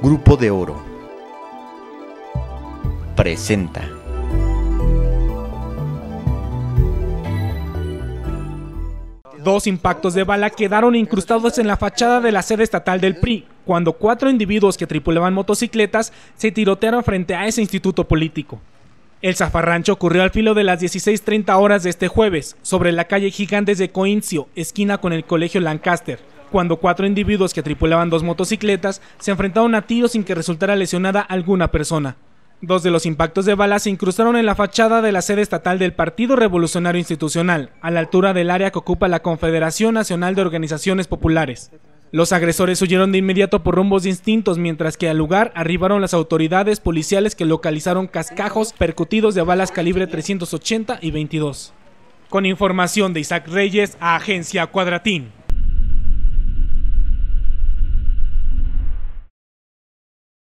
Grupo de Oro presenta. Dos impactos de bala quedaron incrustados en la fachada de la sede estatal del PRI, cuando cuatro individuos que tripulaban motocicletas se tirotearon frente a ese instituto político. El zafarrancho ocurrió al filo de las 16.30 horas de este jueves, sobre la calle Gigantes de Coincio, esquina con el Colegio Lancaster, cuando cuatro individuos que tripulaban dos motocicletas se enfrentaron a tiros sin que resultara lesionada alguna persona. Dos de los impactos de balas se incrustaron en la fachada de la sede estatal del Partido Revolucionario Institucional, a la altura del área que ocupa la Confederación Nacional de Organizaciones Populares. Los agresores huyeron de inmediato por rumbos distintos, mientras que al lugar arribaron las autoridades policiales que localizaron cascajos percutidos de balas calibre 380 y 22. Con información de Isaac Reyes a Agencia Cuadratín.